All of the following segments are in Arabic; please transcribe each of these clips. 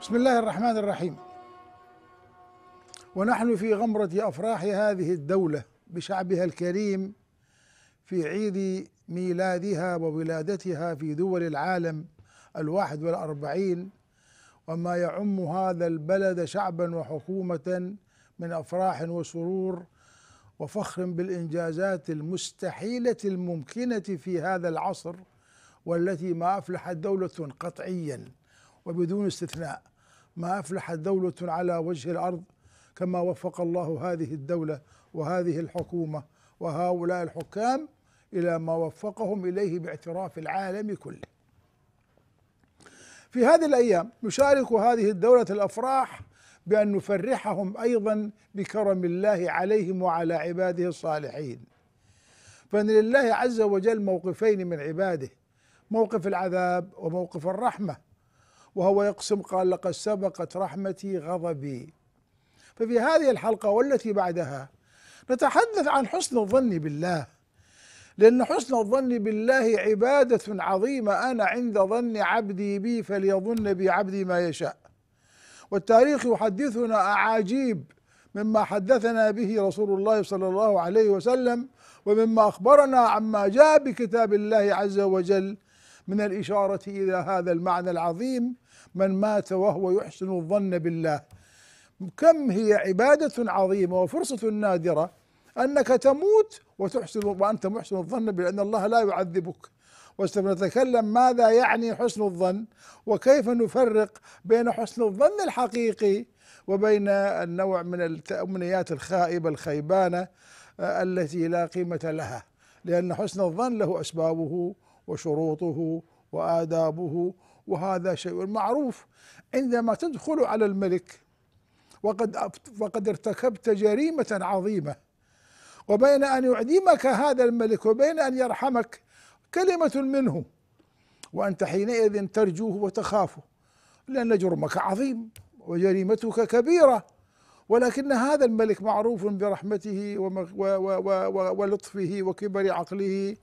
بسم الله الرحمن الرحيم ونحن في غمرة أفراح هذه الدولة بشعبها الكريم في عيد ميلادها وولادتها في دول العالم الواحد والأربعين وما يعم هذا البلد شعبا وحكومة من أفراح وسرور وفخر بالإنجازات المستحيلة الممكنة في هذا العصر والتي ما أفلحت دولة قطعيا وبدون استثناء ما أفلحت دولة على وجه الأرض كما وفق الله هذه الدولة وهذه الحكومة وهؤلاء الحكام إلى ما وفقهم إليه باعتراف العالم كله في هذه الأيام نشارك هذه الدولة الأفراح بأن نفرحهم أيضا بكرم الله عليهم وعلى عباده الصالحين فإن لله عز وجل موقفين من عباده موقف العذاب وموقف الرحمه وهو يقسم قال لقد سبقت رحمتي غضبي ففي هذه الحلقة والتي بعدها نتحدث عن حسن الظن بالله لأن حسن الظن بالله عبادة عظيمة أنا عند ظن عبدي بي فليظن بي عبدي ما يشاء والتاريخ يحدثنا أعاجيب مما حدثنا به رسول الله صلى الله عليه وسلم ومما أخبرنا عما جاء بكتاب الله عز وجل من الإشارة إلى هذا المعنى العظيم من مات وهو يحسن الظن بالله كم هي عبادة عظيمة وفرصة نادرة أنك تموت وتحسن وأنت محسن الظن بأن الله لا يعذبك وسوف نتكلم ماذا يعني حسن الظن وكيف نفرق بين حسن الظن الحقيقي وبين النوع من التأمنيات الخائبة الخيبانة آه، التي لا قيمة لها لأن حسن الظن له أسبابه وشروطه وآدابه وهذا شيء معروف عندما تدخل على الملك وقد وقد ارتكبت جريمة عظيمة وبين أن يعدمك هذا الملك وبين أن يرحمك كلمة منه وأنت حينئذ ترجوه وتخافه لأن جرمك عظيم وجريمتك كبيرة ولكن هذا الملك معروف برحمته ولطفه وكبر عقله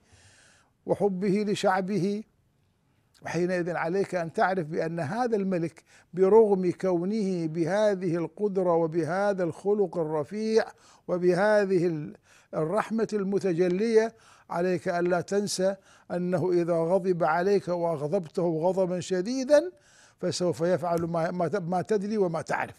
وحبه لشعبه وحينئذ عليك ان تعرف بان هذا الملك برغم كونه بهذه القدره وبهذا الخلق الرفيع وبهذه الرحمه المتجليه عليك الا تنسى انه اذا غضب عليك واغضبته غضبا شديدا فسوف يفعل ما, ما تدري وما تعرف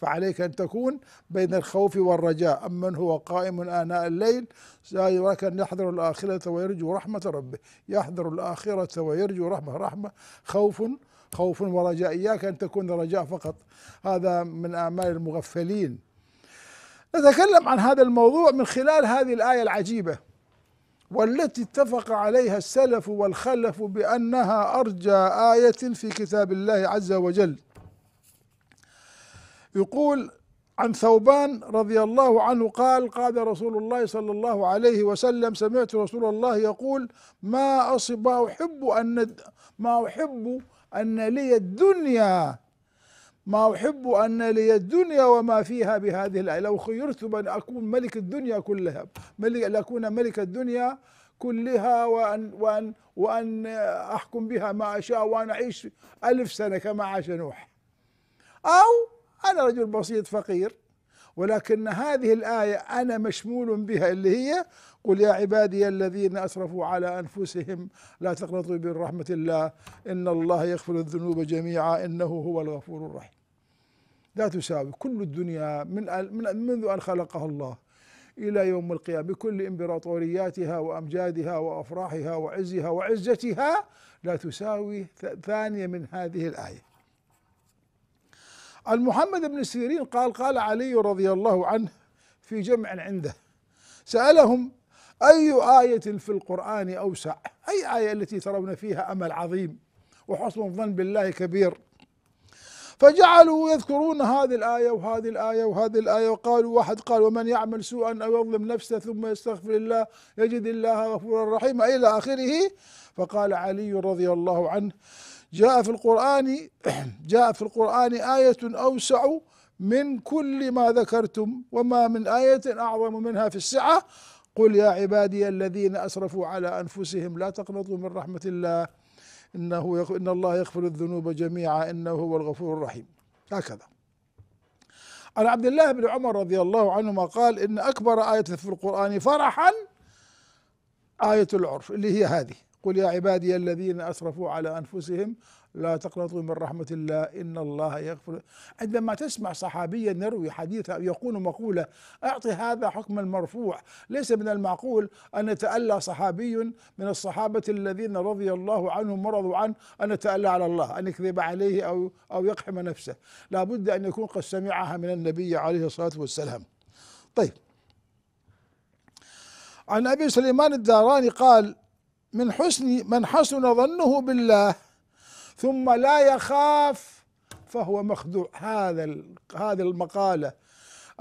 فعليك أن تكون بين الخوف والرجاء أمن هو قائم آناء الليل سيراك أن يحذر الآخرة ويرجو رحمة ربه يحذر الآخرة ويرجو رحمة رحمة خوف خوف ورجاء إياك أن تكون رجاء فقط هذا من أعمال المغفلين نتكلم عن هذا الموضوع من خلال هذه الآية العجيبة والتي اتفق عليها السلف والخلف بأنها أرجى آية في كتاب الله عز وجل يقول عن ثوبان رضي الله عنه قال قال رسول الله صلى الله عليه وسلم سمعت رسول الله يقول ما أصب ما أحب أن ما أحب أن لي الدنيا ما أحب أن لي الدنيا وما فيها بهذه الآية لو خيرت بأن أكون ملك الدنيا كلها ملك لأكون ملك الدنيا كلها وأن وأن وأن أحكم بها ما أشاء وأن أعيش ألف سنة كما عاش نوح أو أنا رجل بسيط فقير ولكن هذه الآية أنا مشمول بها اللي هي قل يا عبادي الذين أسرفوا على أنفسهم لا تقنطوا من رحمة الله إن الله يغفر الذنوب جميعا إنه هو الغفور الرحيم لا تساوي كل الدنيا من منذ أن خلقها الله إلى يوم القيامة بكل إمبراطورياتها وأمجادها وأفراحها وعزها وعزتها لا تساوي ثانية من هذه الآية عن محمد بن سيرين قال قال علي رضي الله عنه في جمع عنده سألهم أي آية في القرآن أوسع أي آية التي ترون فيها أمل عظيم وحسن الظن بالله كبير فجعلوا يذكرون هذه الآية وهذه الآية وهذه الآية وقالوا واحد قال ومن يعمل سوءا أو يظلم نفسه ثم يستغفر الله يجد الله غفورا رحيما إلى آخره فقال علي رضي الله عنه جاء في القرآن جاء في القرآن آية أوسع من كل ما ذكرتم وما من آية أعظم منها في السعة قل يا عبادي الذين أسرفوا على أنفسهم لا تقنطوا من رحمة الله إنه إن الله يغفر الذنوب جميعا إنه هو الغفور الرحيم هكذا عن عبد الله بن عمر رضي الله عنهما قال إن أكبر آية في القرآن فرحا آية العرف اللي هي هذه قل يا عبادي الذين اسرفوا على انفسهم لا تقنطوا من رحمه الله ان الله يغفر عندما تسمع صحابيا يروي حديثا يقول مقوله اعطي هذا حكم المرفوع ليس من المعقول ان يتالى صحابي من الصحابه الذين رضي الله عنهم ورضوا عنه ان يتالى على الله ان يكذب عليه او او يقحم نفسه لابد ان يكون قد سمعها من النبي عليه الصلاه والسلام طيب عن ابي سليمان الداراني قال من حسن من حسن ظنه بالله ثم لا يخاف فهو مخدوع هذا هذه المقالة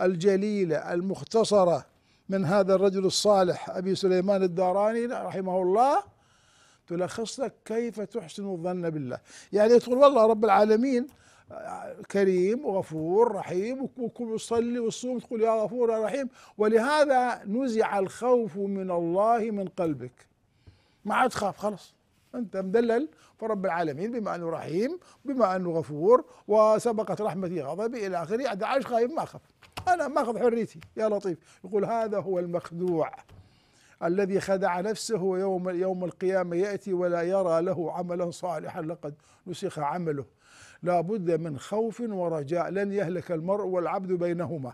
الجليلة المختصرة من هذا الرجل الصالح أبي سليمان الداراني رحمه الله تلخص لك كيف تحسن الظن بالله يعني تقول والله رب العالمين كريم وغفور رحيم وكل يصلي والصوم تقول يا غفور يا رحيم ولهذا نزع الخوف من الله من قلبك ما عاد تخاف خلاص انت مدلل فرب العالمين بما انه رحيم بما انه غفور وسبقت رحمتي غضبي الى اخره اذا عايش خايف ما اخاف انا ماخذ حريتي يا لطيف يقول هذا هو المخدوع الذي خدع نفسه ويوم يوم القيامة يأتي ولا يرى له عملا صالحا لقد نسخ عمله لا بد من خوف ورجاء لن يهلك المرء والعبد بينهما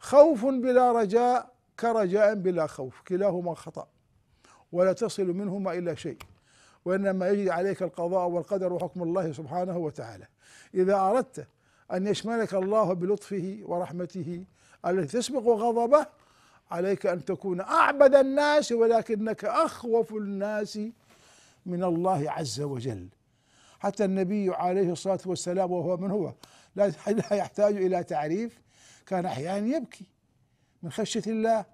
خوف بلا رجاء كرجاء بلا خوف كلاهما خطأ ولا تصل منهما إلا شيء وإنما يجري عليك القضاء والقدر وحكم الله سبحانه وتعالى إذا أردت أن يشملك الله بلطفه ورحمته التي تسبق غضبه عليك أن تكون أعبد الناس ولكنك أخوف الناس من الله عز وجل حتى النبي عليه الصلاة والسلام وهو من هو لا يحتاج إلى تعريف كان أحيانا يبكي من خشية الله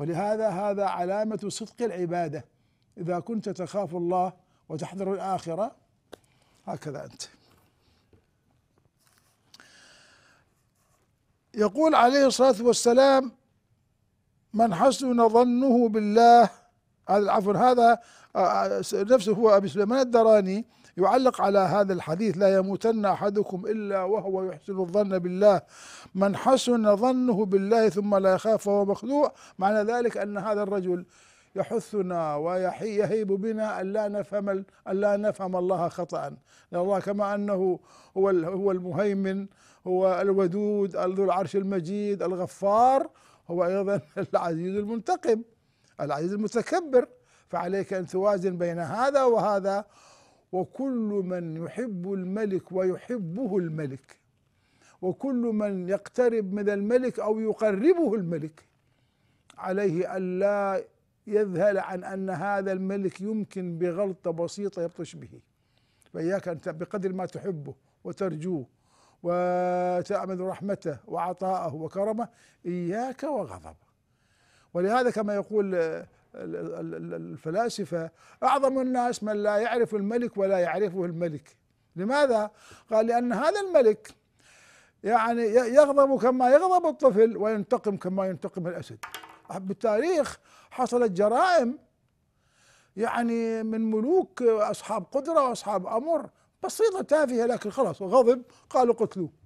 ولهذا هذا علامة صدق العبادة إذا كنت تخاف الله وتحذر الآخرة هكذا أنت يقول عليه الصلاة والسلام من حسن ظنه بالله هذا عفوا هذا آه، آه، نفسه هو أبي سليمان الدراني يعلق على هذا الحديث لا يموتن احدكم الا وهو يحسن الظن بالله من حسن ظنه بالله ثم لا يخاف فهو مخدوع معنى ذلك ان هذا الرجل يحثنا ويهيب بنا ألا نفهم ألا نفهم الله خطأ لأن الله كما أنه هو هو المهيمن هو الودود ذو العرش المجيد الغفار هو أيضا العزيز المنتقم العزيز المتكبر فعليك أن توازن بين هذا وهذا وكل من يحب الملك ويحبه الملك وكل من يقترب من الملك او يقربه الملك عليه الا يذهل عن ان هذا الملك يمكن بغلطه بسيطه يبطش به فاياك انت بقدر ما تحبه وترجوه وتامل رحمته وعطاءه وكرمه اياك وغضبه ولهذا كما يقول الفلاسفة أعظم الناس من لا يعرف الملك ولا يعرفه الملك لماذا؟ قال لأن هذا الملك يعني يغضب كما يغضب الطفل وينتقم كما ينتقم الأسد بالتاريخ حصلت جرائم يعني من ملوك أصحاب قدرة وأصحاب أمر بسيطة تافهة لكن خلاص غضب قالوا قتلوه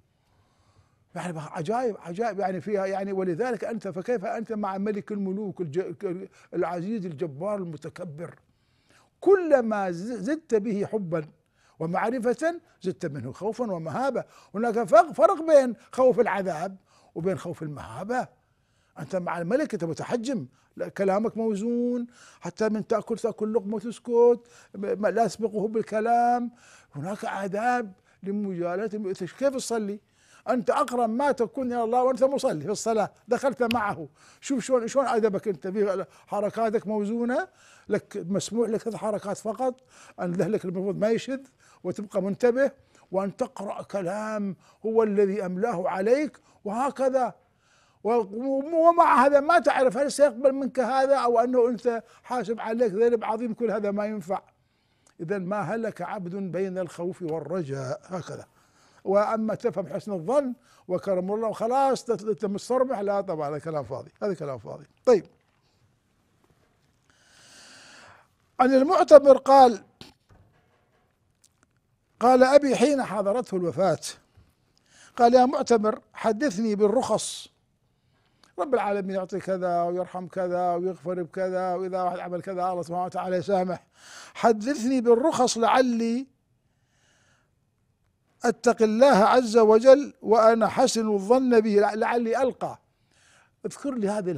يعني عجائب عجائب يعني فيها يعني ولذلك انت فكيف انت مع ملك الملوك العزيز الجبار المتكبر كلما زدت به حبا ومعرفة زدت منه خوفا ومهابة هناك فرق بين خوف العذاب وبين خوف المهابة أنت مع الملك أنت متحجم كلامك موزون حتى من تأكل تأكل لقمة وتسكت لا تسبقه بالكلام هناك عذاب لمجالة كيف تصلي؟ انت اقرب ما تكون الى الله وانت مصلي في الصلاه دخلت معه شوف شلون شلون ادبك انت في حركاتك موزونه لك مسموح لك هذه حركات فقط ان ذهلك المفروض ما يشد وتبقى منتبه وان تقرا كلام هو الذي املاه عليك وهكذا ومع هذا ما تعرف هل سيقبل منك هذا او انه انت حاسب عليك ذنب عظيم كل هذا ما ينفع اذا ما هلك عبد بين الخوف والرجاء هكذا واما تفهم حسن الظن وكرم الله وخلاص مستربح لا طبعا هذا كلام فاضي هذا كلام فاضي طيب عن المعتمر قال قال أبي حين حضرته الوفاة قال يا معتمر حدثني بالرخص رب العالمين يعطي كذا ويرحم كذا ويغفر بكذا وإذا واحد عمل كذا الله سبحانه وتعالى يسامح حدثني بالرخص لعلي أتق الله عز وجل وأنا حسن الظن به لعلي ألقى اذكر لي هذا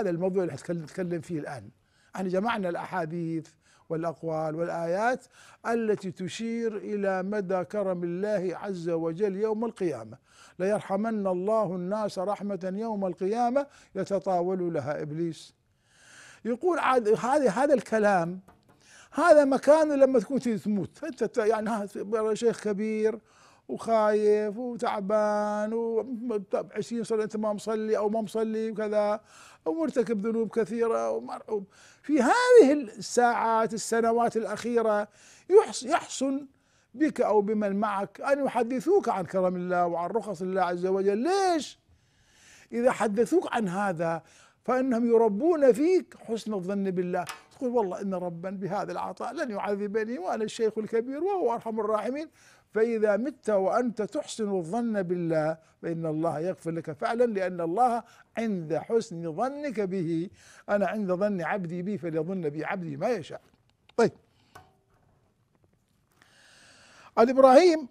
هذا الموضوع اللي نتكلم فيه الآن احنا يعني جمعنا الأحاديث والأقوال والآيات التي تشير إلى مدى كرم الله عز وجل يوم القيامة ليرحمن الله الناس رحمة يوم القيامة يتطاول لها إبليس يقول هذا هذا الكلام هذا مكان لما تكون تموت انت يعني شيخ كبير وخايف وتعبان و20 سنه انت ما مصلي او ما مصلي وكذا ومرتكب ذنوب كثيره ومرعوب في هذه الساعات السنوات الاخيره يحسن بك او بمن معك ان يحدثوك عن كرم الله وعن رخص الله عز وجل ليش؟ اذا حدثوك عن هذا فانهم يربون فيك حسن الظن بالله تقول والله إن ربا بهذا العطاء لن يعذبني وأنا الشيخ الكبير وهو أرحم الراحمين فإذا مت وأنت تحسن الظن بالله فإن الله يغفر لك فعلا لأن الله عند حسن ظنك به أنا عند ظن عبدي بي فليظن بي عبدي ما يشاء طيب عن إبراهيم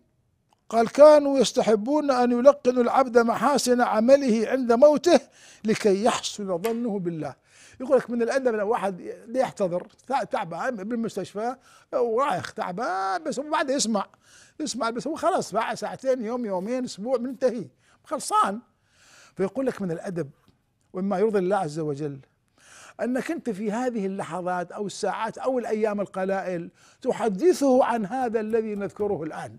قال كانوا يستحبون أن يلقنوا العبد محاسن عمله عند موته لكي يحسن ظنه بالله يقول لك من الادب لو واحد يحتضر تعبان بالمستشفى ورايخ تعبان بس وبعدها يسمع يسمع بس هو خلاص ساعه ساعتين يوم يومين اسبوع منتهي خلصان فيقول لك من الادب ومما يرضي الله عز وجل انك انت في هذه اللحظات او الساعات او الايام القلائل تحدثه عن هذا الذي نذكره الان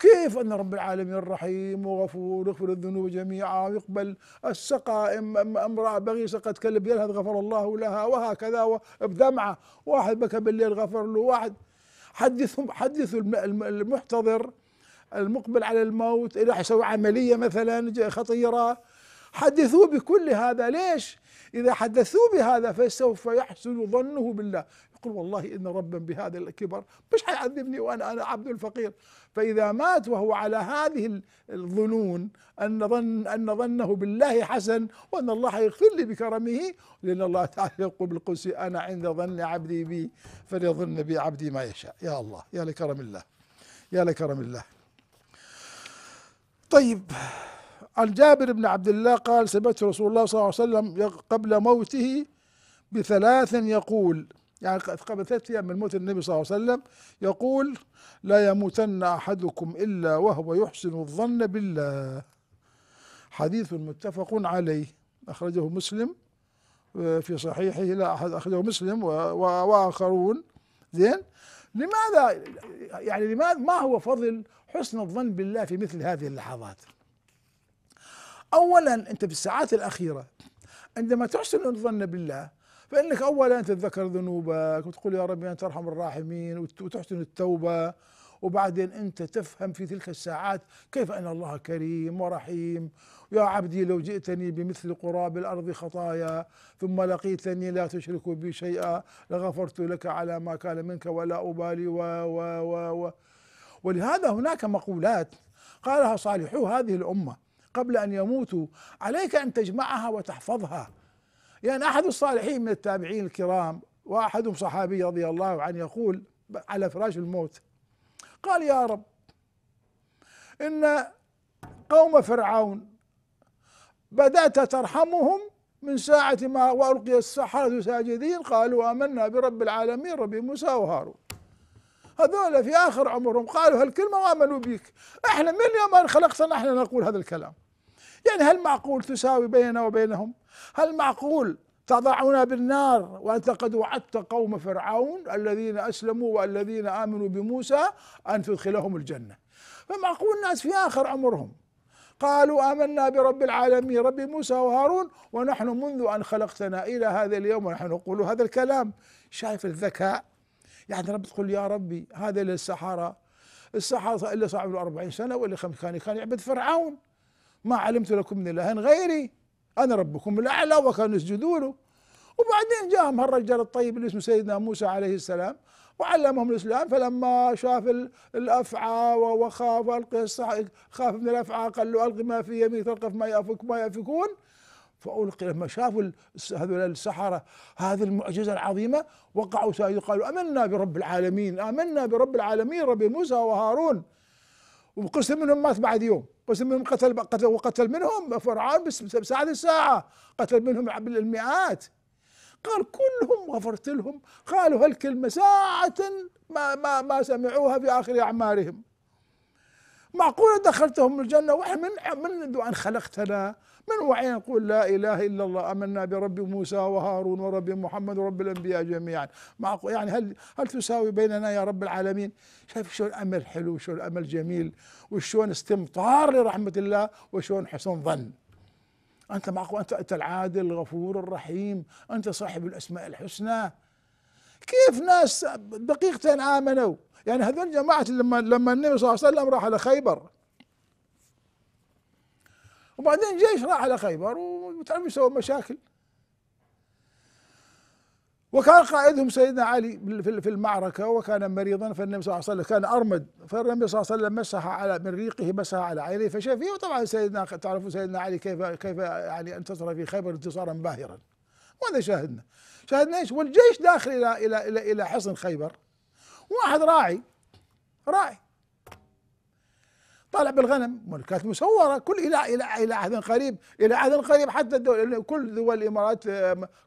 كيف أن رب العالمين رحيم وغفور يغفر الذنوب جميعا ويقبل السقى امرأة بغي سقت كلب يلهث غفر الله لها وهكذا بدمعة واحد بكى بالليل غفر له واحد حدثهم حدثوا المحتضر المقبل على الموت اللي راح يسوي عملية مثلا خطيرة حدثوه بكل هذا ليش؟ إذا حدثوه بهذا فسوف يحسن ظنه بالله يقول والله إن ربا بهذا الكبر مش حيعذبني وأنا أنا عبد الفقير فإذا مات وهو على هذه الظنون أن ظن أن ظنه بالله حسن وأن الله حيغفر لي بكرمه لأن الله تعالى يقول بالقدس أنا عند ظن عبدي بي فليظن بي عبدي ما يشاء يا الله يا لكرم الله يا لكرم الله طيب عن جابر بن عبد الله قال سمعت رسول الله صلى الله عليه وسلم قبل موته بثلاث يقول يعني قبل ثلاثة أيام من موت النبي صلى الله عليه وسلم يقول لا يموتن أحدكم إلا وهو يحسن الظن بالله حديث متفق عليه أخرجه مسلم آه، في صحيحه لا أحد أخرجه مسلم وآخرون زين لماذا يعني لماذا ما هو فضل حسن الظن بالله في مثل هذه اللحظات أولا أنت في الساعات الأخيرة عندما تحسن الظن بالله فإنك أولا تتذكر ذنوبك وتقول يا ربي أنت أرحم الراحمين وتحسن التوبة وبعدين أنت تفهم في تلك الساعات كيف أن الله كريم ورحيم يا عبدي لو جئتني بمثل قراب الأرض خطايا ثم لقيتني لا تشرك بي شيئا لغفرت لك على ما كان منك ولا أبالي و و و, و ولهذا هناك مقولات قالها صالحو هذه الأمة قبل أن يموتوا عليك أن تجمعها وتحفظها يعني أحد الصالحين من التابعين الكرام وأحدهم صحابي رضي الله عنه يقول على فراش الموت قال يا رب إن قوم فرعون بدأت ترحمهم من ساعة ما وألقي السحرة ساجدين قالوا آمنا برب العالمين رب موسى وهارون هذول في آخر عمرهم قالوا هالكلمة وآمنوا بك احنا من يوم أن خلقتنا احنا نقول هذا الكلام يعني هل معقول تساوي بيننا وبينهم هل معقول تضعنا بالنار وأنت قد وعدت قوم فرعون الذين أسلموا والذين آمنوا بموسى أن تدخلهم الجنة فمعقول الناس في آخر عمرهم قالوا آمنا برب العالمين رب موسى وهارون ونحن منذ أن خلقتنا إلى هذا اليوم ونحن نقول هذا الكلام شايف الذكاء يعني رب تقول يا ربي هذا للسحرة السحرة إلا صعب 40 سنة ولا خمس كان كان يعبد فرعون ما علمت لكم من اله غيري انا ربكم الاعلى وكانوا يسجدوا له وبعدين جاءهم هالرجال الطيب اللي اسمه سيدنا موسى عليه السلام وعلمهم الاسلام فلما شاف الافعى وخاف القي خاف من الافعى قال له القي ما في يمينك تلقف ما يافك ما يافكون فألقي لما شافوا هذول السحرة هذه المعجزة العظيمة وقعوا ساجدين قالوا آمنا برب العالمين آمنا برب العالمين ربي موسى وهارون وقسم منهم مات بعد يوم قسم منهم قتل قتل وقتل منهم فرعون بسعة الساعة قتل منهم بالمئات قال كلهم غفرت لهم قالوا هالكلمة ساعة ما ما ما سمعوها في آخر أعمارهم معقولة دخلتهم الجنة وإحنا من من أن خلقتنا من وعي يقول لا إله إلا الله أمنا برب موسى وهارون ورب محمد ورب الأنبياء جميعا معقول يعني هل هل تساوي بيننا يا رب العالمين شايف شلون أمل حلو شلون أمل جميل وشلون استمطار لرحمة الله وشلون حسن ظن أنت معقول أنت أنت العادل الغفور الرحيم أنت صاحب الأسماء الحسنى كيف ناس دقيقتين آمنوا يعني هذول جماعة لما لما النبي صلى الله عليه وسلم راح على خيبر وبعدين جيش راح على خيبر وتعرف سوى مشاكل وكان قائدهم سيدنا علي في المعركة وكان مريضا فالنبي صلى الله عليه وسلم كان أرمد فالنبي صلى الله عليه وسلم مسح على من ريقه مسح على عينيه فشفيه وطبعا سيدنا تعرفوا سيدنا علي كيف كيف يعني انتصر في خيبر انتصارا باهرا وهذا شاهدنا شاهدنا ايش والجيش داخل إلى إلى إلى إلى حصن خيبر واحد راعي راعي طالع بالغنم ملكات مسوره كل الى الى الى عهد قريب الى عهد قريب حتى الدول كل دول الامارات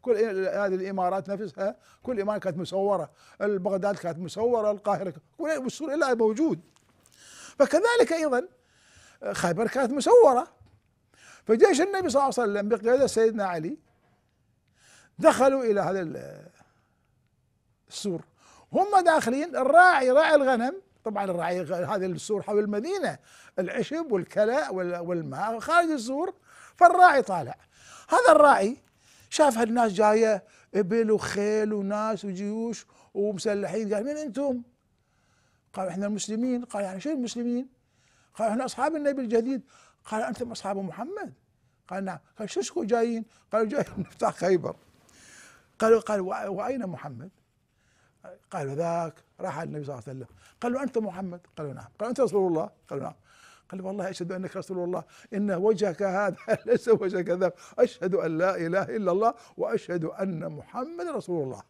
كل هذه الامارات نفسها كل امارات كانت مسوره بغداد كانت مسوره القاهره والسور الى موجود فكذلك ايضا خيبر كانت مسوره فجيش النبي صلى الله عليه وسلم بقياده سيدنا علي دخلوا الى هذا السور هم داخلين الراعي راعي الغنم طبعا الرعي هذه السور حول المدينة العشب والكلاء والماء خارج السور فالراعي طالع هذا الراعي شاف هالناس جاية إبل وخيل وناس وجيوش ومسلحين قال من أنتم قال احنا المسلمين قال يعني شنو المسلمين قال احنا أصحاب النبي الجديد قال أنتم أصحاب محمد قال نعم قال شو جايين قالوا جايين نفتح خيبر قالوا قال وأين محمد قالوا ذاك راح النبي صلى الله عليه وسلم قال له أنت محمد قال له نعم قال أنت رسول الله قال له نعم قال والله أشهد أنك رسول الله إن وجهك هذا ليس وجهك ذاك أشهد أن لا إله إلا الله وأشهد أن محمد رسول الله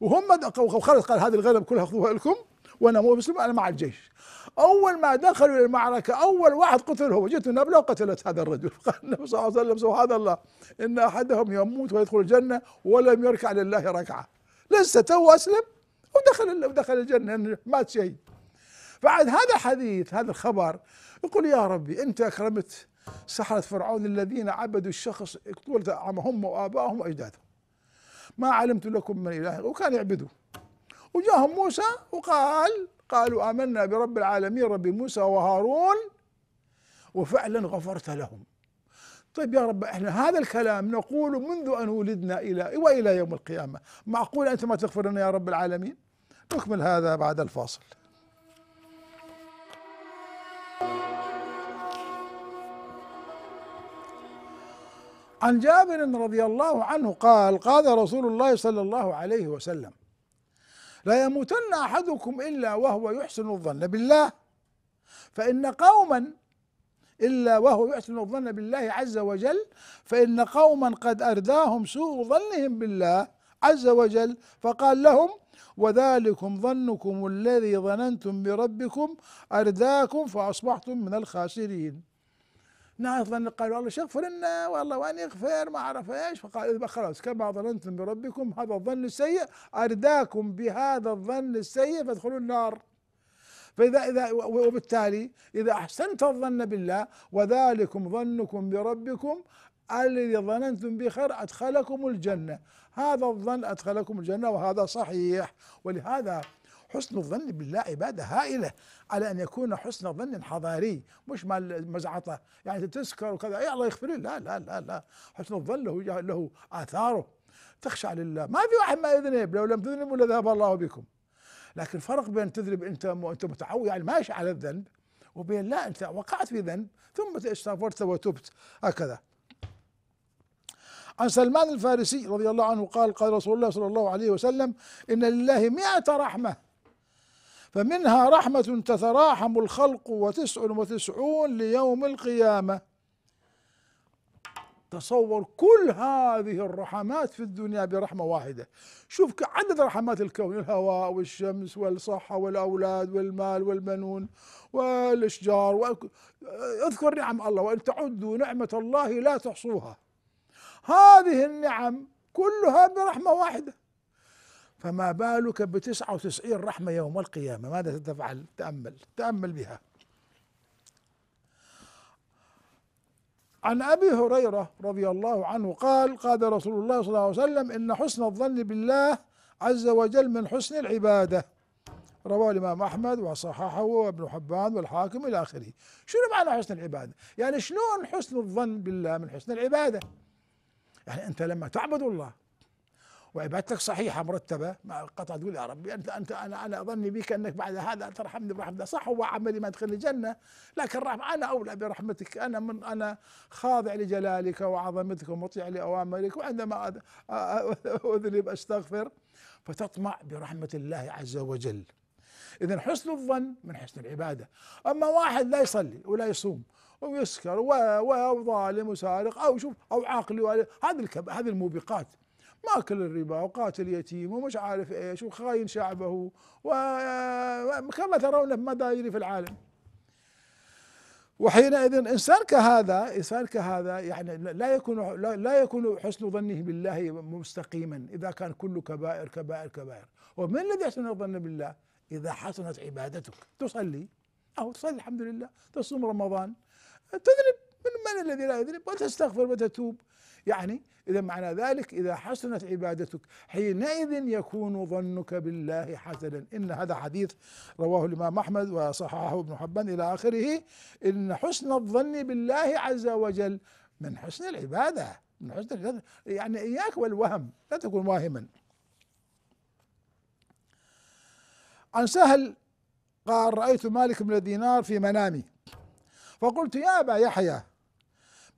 وهم خلص قال هذه الغنم كلها خذوها لكم وانا مو مسلم انا مع الجيش اول ما دخلوا المعركه اول واحد قتل هو جئت النبله وقتلت هذا الرجل قال النبي صلى الله عليه وسلم سبحان الله ان احدهم يموت ويدخل الجنه ولم يركع لله ركعه لسه تو اسلم ودخل ودخل الجنه يعني مات شيء بعد هذا الحديث هذا الخبر يقول يا ربي انت اكرمت سحرة فرعون الذين عبدوا الشخص طولة هم وآبائهم وأجدادهم ما علمت لكم من إله وكان يعبدوا وجاهم موسى وقال قالوا آمنا برب العالمين رب موسى وهارون وفعلا غفرت لهم طيب يا رب احنا هذا الكلام نقول منذ ان ولدنا الى والى يوم القيامه معقول انت ما تغفر لنا يا رب العالمين نكمل هذا بعد الفاصل عن جابر رضي الله عنه قال قال رسول الله صلى الله عليه وسلم لا يموتن احدكم الا وهو يحسن الظن بالله فان قوما الا وهو يحسن الظن بالله عز وجل فان قوما قد ارداهم سوء ظنهم بالله عز وجل فقال لهم وذلكم ظنكم الذي ظننتم بربكم أرداكم فأصبحتم من الخاسرين نعم ظن قالوا الله شغفر لنا والله وان يغفر ما عرف ايش فقال خلاص كما ظننتم بربكم هذا الظن السيء ارداكم بهذا الظن السيء فادخلوا النار فإذا إذا وبالتالي إذا أحسنت الظن بالله وذلكم ظنكم بربكم الذي ظننتم به خير أدخلكم الجنة هذا الظن أدخلكم الجنة وهذا صحيح ولهذا حسن الظن بالله عبادة هائلة على أن يكون حسن ظن حضاري مش مال مزعطة يعني تسكر وكذا يا إيه الله يغفر لا لا لا لا حسن الظن له له آثاره تخشى لله ما في واحد ما يذنب لو لم تذنبوا لذهب الله بكم لكن فرق بين تذنب انت انت متعود يعني ماشي على الذنب وبين لا انت وقعت في ذنب ثم استغفرت وتبت هكذا عن سلمان الفارسي رضي الله عنه قال قال رسول الله صلى الله عليه وسلم إن لله مئة رحمة فمنها رحمة تتراحم الخلق وتسع وتسعون ليوم القيامة تصور كل هذه الرحمات في الدنيا برحمة واحدة شوف عدد رحمات الكون الهواء والشمس والصحة والأولاد والمال والبنون والإشجار اذكر نعم الله وإن تعدوا نعمة الله لا تحصوها هذه النعم كلها برحمة واحدة فما بالك بتسعة وتسعين رحمة يوم القيامة ماذا ستفعل تأمل تأمل بها عن ابي هريره رضي الله عنه قال قال رسول الله صلى الله عليه وسلم ان حسن الظن بالله عز وجل من حسن العباده رواه الامام احمد وصححه وابن حبان والحاكم الى اخره شنو معنى حسن العباده يعني شلون حسن الظن بالله من حسن العباده يعني انت لما تعبد الله وعبادتك صحيحه مرتبه مع قطع تقول يا ربي انت انت انا انا ظني بك انك بعد هذا ترحمني برحمتك صح هو عملي ما يدخلني الجنه لكن رحم انا اولى برحمتك انا من انا خاضع لجلالك وعظمتك ومطيع لاوامرك وعندما اذنب استغفر فتطمع برحمه الله عز وجل اذا حسن الظن من حسن العباده اما واحد لا يصلي ولا يصوم ويسكر و وظالم وسارق او شوف او عاقل هذه الكب هذه الموبقات ماكل الربا وقاتل يتيم ومش عارف ايش وخاين شعبه وكما ترون ما دايري في العالم وحينئذ انسان كهذا انسان كهذا يعني لا يكون لا يكون حسن ظنه بالله مستقيما اذا كان كله كبائر كبائر كبائر ومن الذي يحسن الظن بالله اذا حسنت عبادتك تصلي او تصلي الحمد لله تصوم رمضان تذنب من من الذي لا يذنب وتستغفر وتتوب يعني إذا معنى ذلك إذا حسنت عبادتك حينئذ يكون ظنك بالله حسنا إن هذا حديث رواه الإمام أحمد وصححه ابن حبان إلى آخره إن حسن الظن بالله عز وجل من حسن العبادة من حسن العبادة يعني إياك والوهم لا تكون واهما عن سهل قال رأيت مالك بن دينار في منامي فقلت يا أبا يحيى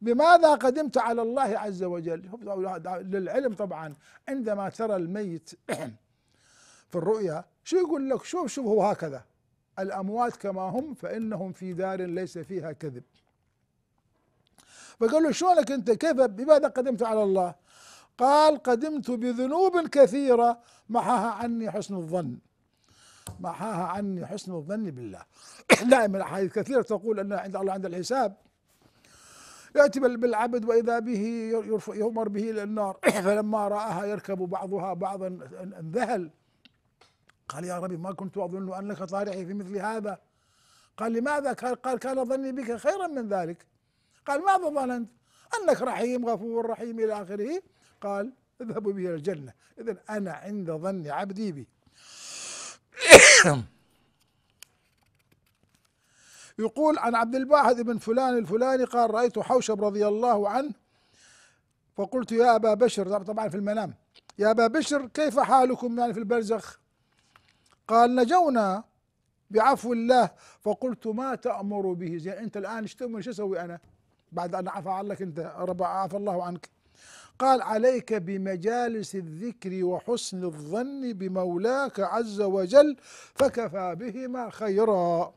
بماذا قدمت على الله عز وجل للعلم طبعا عندما ترى الميت في الرؤيا شو يقول لك شوف شوف هو هكذا الأموات كما هم فإنهم في دار ليس فيها كذب فقال له شلونك أنت كيف بماذا قدمت على الله قال قدمت بذنوب كثيرة محاها عني حسن الظن محاها عني حسن الظن بالله دائما أحاديث كثيرة تقول أن عند الله عند الحساب يأتي بالعبد وإذا به يؤمر به إلى النار فلما رآها يركب بعضها بعضا انذهل قال يا ربي ما كنت أظن أنك طارحي في مثل هذا قال لماذا قال, قال كان ظني بك خيرا من ذلك قال ماذا ظننت أنك رحيم غفور رحيم إلى آخره قال اذهبوا به إلى الجنة إذا أنا عند ظن عبدي بي يقول عن عبد الباحث بن فلان الفلاني قال رأيت حوشب رضي الله عنه فقلت يا أبا بشر طبعا في المنام يا أبا بشر كيف حالكم يعني في البرزخ قال نجونا بعفو الله فقلت ما تأمر به زين أنت الآن اشتمني شو أسوي أنا بعد أن عفى عنك أنت رب عفى الله عنك قال عليك بمجالس الذكر وحسن الظن بمولاك عز وجل فكفى بهما خيرا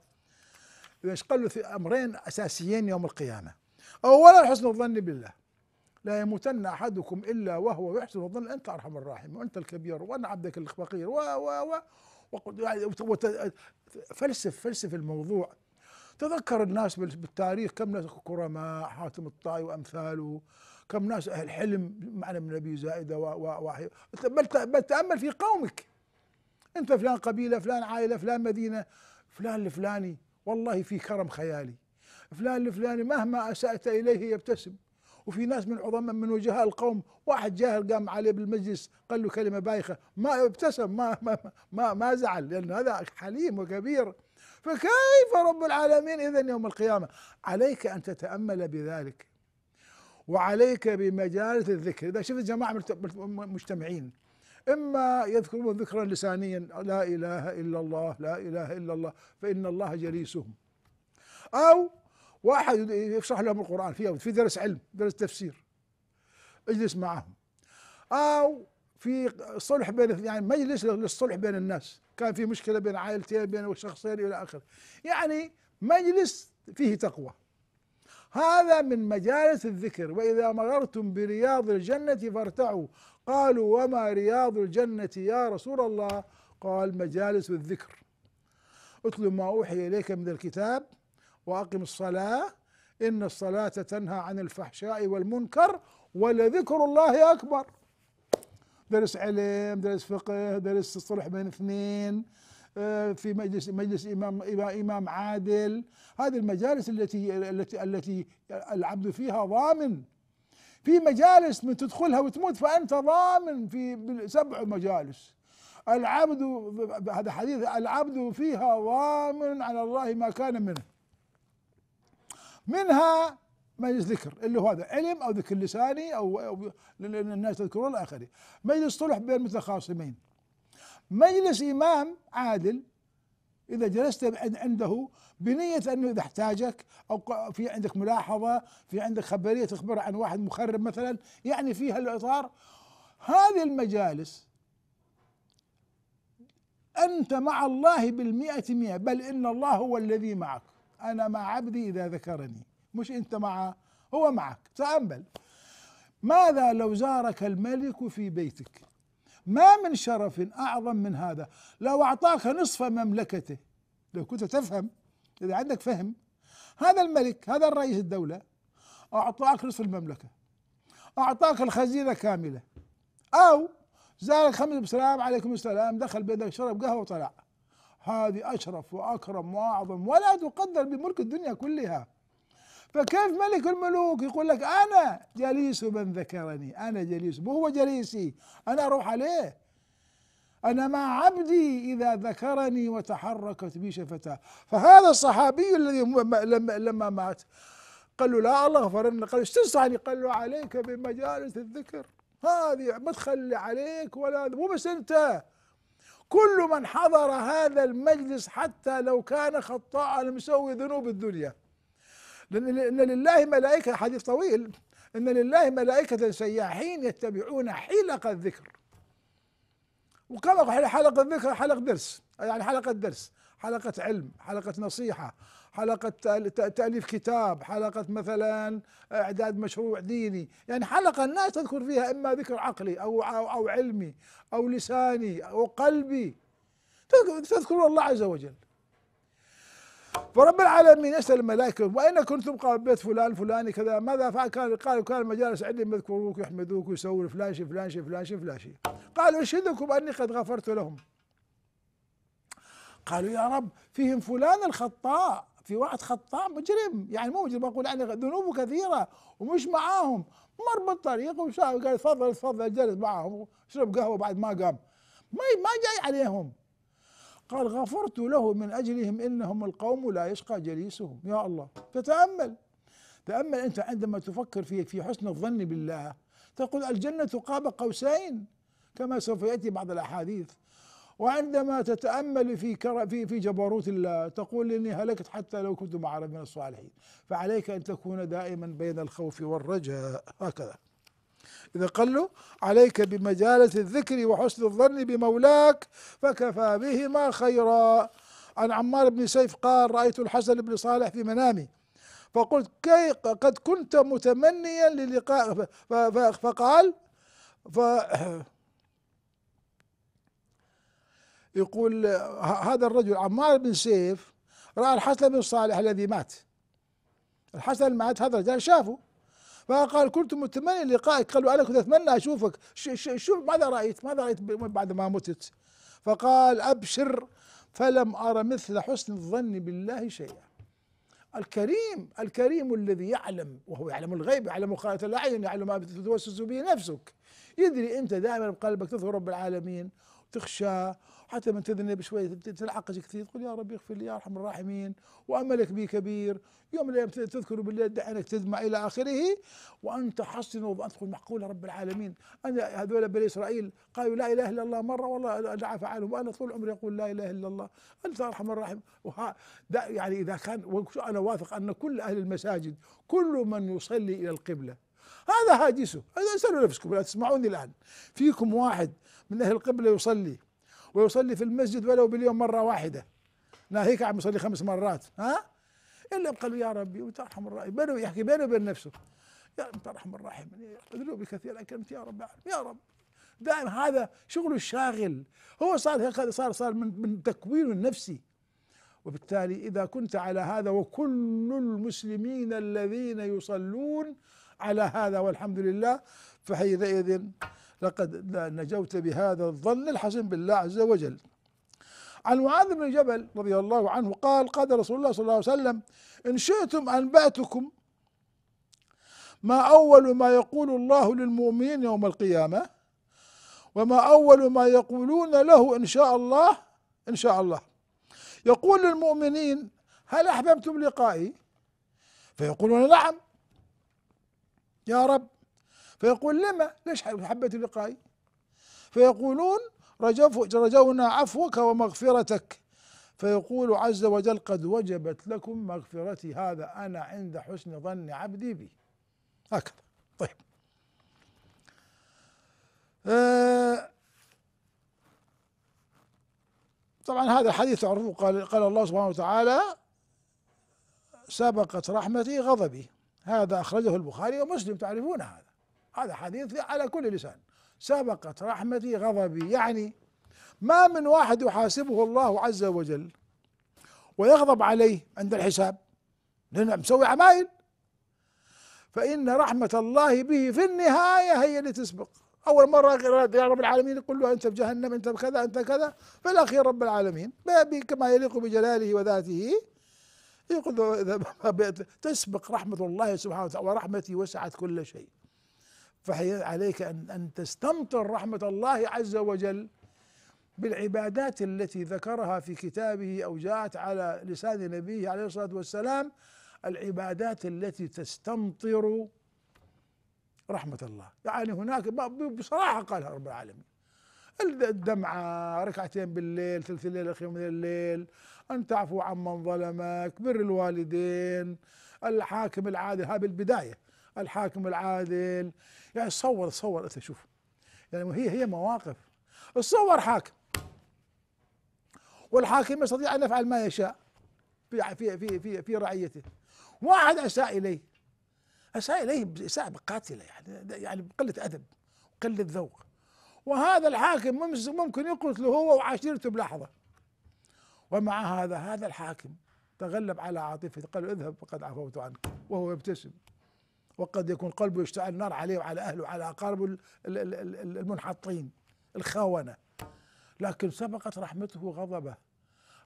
إذا قال له في أمرين أساسيين يوم القيامة أولا حسن الظن بالله لا يموتن أحدكم إلا وهو يحسن الظن أنت أرحم الراحم وأنت الكبير وأنا عبدك الفقير و و و يعني فلسف فلسف الموضوع تذكر الناس بالتاريخ كم ناس كرماء حاتم الطائي وأمثاله كم ناس أهل حلم معنى من أبي زائدة و بل تأمل في قومك أنت فلان قبيلة فلان عائلة فلان مدينة فلان الفلاني والله في كرم خيالي فلان الفلاني مهما أسأت إليه يبتسم وفي ناس من عظماء من وجهاء القوم واحد جاهل قام عليه بالمجلس قال له كلمه بايخه ما ابتسم ما ما ما, ما زعل لان هذا حليم وكبير فكيف رب العالمين اذا يوم القيامه عليك ان تتامل بذلك وعليك بمجالس الذكر إذا شفت جماعة مجتمعين إما يذكرون ذكرا لسانيا لا إله إلا الله لا إله إلا الله فإن الله جليسهم أو واحد يشرح لهم القرآن في في درس علم درس تفسير اجلس معهم أو في صلح بين يعني مجلس للصلح بين الناس كان في مشكلة بين عائلتين بين شخصين إلى آخره يعني مجلس فيه تقوى هذا من مجالس الذكر وإذا مررتم برياض الجنة فارتعوا قالوا وما رياض الجنة يا رسول الله قال مجالس الذكر اتل ما أوحي إليك من الكتاب وأقم الصلاة إن الصلاة تنهى عن الفحشاء والمنكر ولذكر الله أكبر درس علم درس فقه درس الصلح بين اثنين آه، في مجلس مجلس امام امام عادل هذه المجالس التي التي التي العبد فيها ضامن في مجالس من تدخلها وتموت فانت ضامن في سبع مجالس العبد هذا حديث العبد فيها ضامن على الله ما كان منه منها مجلس ذكر اللي هو هذا علم او ذكر لساني او, الناس تذكرون الاخرين مجلس صلح بين متخاصمين مجلس إمام عادل إذا جلست عنده بنية أنه إذا احتاجك أو في عندك ملاحظة في عندك خبرية تخبر عن واحد مخرب مثلا يعني فيها الإطار هذه المجالس أنت مع الله بالمئة مئة بل إن الله هو الذي معك أنا مع عبدي إذا ذكرني مش أنت معه هو معك تأمل ماذا لو زارك الملك في بيتك ما من شرف أعظم من هذا لو أعطاك نصف مملكته لو كنت تفهم إذا عندك فهم هذا الملك هذا الرئيس الدولة أعطاك نصف المملكة أعطاك الخزينة كاملة أو زارك خمس بسلام عليكم السلام دخل بيتك شرب قهوة وطلع هذه أشرف وأكرم وأعظم ولا تقدر بملك الدنيا كلها فكيف ملك الملوك يقول لك أنا جليس من ذكرني أنا جليس هو جليسي أنا أروح عليه أنا مع عبدي إذا ذكرني وتحركت بي شفتاه فهذا الصحابي الذي لما, لما مات قال له لا الله غفر لنا قال استنصحني قال له عليك بمجالس الذكر هذه ما تخلي عليك ولا مو بس أنت كل من حضر هذا المجلس حتى لو كان خطاء مسوي ذنوب الدنيا لأن إن لله ملائكة حديث طويل إن لله ملائكة سياحين يتبعون حلق الذكر وكما حلقة الذكر حلقة درس يعني حلقة درس حلقة علم حلقة نصيحة حلقة تأليف كتاب حلقة مثلا آه، إعداد مشروع ديني يعني حلقة الناس تذكر فيها إما ذكر عقلي أو أو, أو علمي أو لساني أو قلبي تذكر الله عز وجل فرب العالمين يسأل الملائكة وأين كنتم قال بيت فلان فلاني كذا ماذا فعل قال قالوا كان المجالس عندي يذكروك يحمدوك ويسوون فلان شي فلان شي فلان شي فلان شي قالوا أشهدكم أني قد غفرت لهم قالوا يا رب فيهم فلان الخطاء في واحد خطاء مجرم يعني مو مجرم أقول يعني ذنوبه كثيرة ومش معاهم مر بالطريق وقال تفضل تفضل جلس معاهم شرب قهوة بعد ما قام ما ما جاي عليهم قال غفرت له من أجلهم إنهم القوم لا يشقى جليسهم يا الله فتأمل تأمل أنت عندما تفكر في في حسن الظن بالله تقول الجنة قاب قوسين كما سوف يأتي بعض الأحاديث وعندما تتأمل في في في جبروت الله تقول إني هلكت حتى لو كنت مع من الصالحين فعليك أن تكون دائما بين الخوف والرجاء هكذا إذا قال له عليك بمجالة الذكر وحسن الظن بمولاك فكفى بهما خيرا عن عمار بن سيف قال رأيت الحسن بن صالح في منامي فقلت كي قد كنت متمنيا للقاء فقال ف يقول هذا الرجل عمار بن سيف رأى الحسن بن صالح الذي مات الحسن مات هذا الرجال شافه فقال كنت متمنى لقائك قالوا انا كنت اتمنى اشوفك شوف ماذا رايت ماذا رايت بعد ما متت فقال ابشر فلم ارى مثل حسن الظن بالله شيئا الكريم الكريم الذي يعلم وهو يعلم الغيب يعلم خائنة الأعين يعلم ما تتوسوس به نفسك يدري أنت دائما بقلبك تذكر رب العالمين تخشى حتى من تذنب شوي تلحقش كثير تقول يا ربي اغفر لي يا ارحم الراحمين واملك بي كبير يوم الايام تذكر بالله دعينك تدمع الى اخره وان تحصن وان تقول معقوله رب العالمين انا هذول بني اسرائيل قالوا لا اله الا الله مره والله دعا فعلهم وانا طول عمري اقول لا اله الا الله انت ارحم الراحم يعني اذا كان انا واثق ان كل اهل المساجد كل من يصلي الى القبله هذا هاجسه هذا اسألوا نفسكم لا تسمعوني الآن فيكم واحد من أهل القبلة يصلي ويصلي في المسجد ولو باليوم مرة واحدة ناهيك عم يصلي خمس مرات ها إلا قالوا يا ربي وترحم الرحيم الراحمين بينه يحكي بينه وبين نفسه يا أنت ترحم الراحمين ذنوبي كثيرة أكرمت يا رب يا رب دائما هذا شغله الشاغل هو صار صار صار من من تكوينه النفسي وبالتالي إذا كنت على هذا وكل المسلمين الذين يصلون على هذا والحمد لله فحينئذ لقد نجوت بهذا الظن الحسن بالله عز وجل عن معاذ بن جبل رضي الله عنه قال قال رسول الله صلى الله عليه وسلم إن شئتم أنبأتكم ما أول ما يقول الله للمؤمنين يوم القيامة وما أول ما يقولون له إن شاء الله إن شاء الله يقول للمؤمنين هل أحببتم لقائي فيقولون نعم يا رب فيقول لما ليش حبيت لقائي فيقولون رجونا عفوك ومغفرتك فيقول عز وجل قد وجبت لكم مغفرتي هذا أنا عند حسن ظن عبدي بي هكذا طيب آه طبعا هذا الحديث تعرفوه قال, قال الله سبحانه وتعالى سبقت رحمتي غضبي هذا أخرجه البخاري ومسلم تعرفون هذا هذا حديث على كل لسان سبقت رحمتي غضبي يعني ما من واحد يحاسبه الله عز وجل ويغضب عليه عند الحساب لأنه مسوي عمايل فإن رحمة الله به في النهاية هي اللي تسبق أول مرة يا رب العالمين يقول له أنت في جهنم أنت بكذا أنت كذا في الأخير رب العالمين كما يليق بجلاله وذاته يقول تسبق رحمة الله سبحانه وتعالى ورحمتي وسعت كل شيء فهي عليك أن, أن تستمطر رحمة الله عز وجل بالعبادات التي ذكرها في كتابه أو جاءت على لسان نبيه عليه الصلاة والسلام العبادات التي تستمطر رحمة الله يعني هناك بصراحة قالها رب العالمين الدمعة ركعتين بالليل ثلث الليل أخير من الليل أن تعفو عمن ظلمك بر الوالدين الحاكم العادل هذه البداية الحاكم العادل يعني تصور تصور انت شوف يعني هي هي مواقف تصور حاكم والحاكم يستطيع ان يفعل ما يشاء في في في في, في رعيته واحد اساء اليه اساء اليه اساءه قاتله يعني يعني بقله ادب وقله ذوق وهذا الحاكم ممكن يقتله هو وعشيرته بلحظه ومع هذا هذا الحاكم تغلب على عاطفته قال اذهب فقد عفوت عنك وهو يبتسم وقد يكون قلبه يشتعل نار عليه وعلى أهله وعلى أقاربه المنحطين الخونة لكن سبقت رحمته غضبه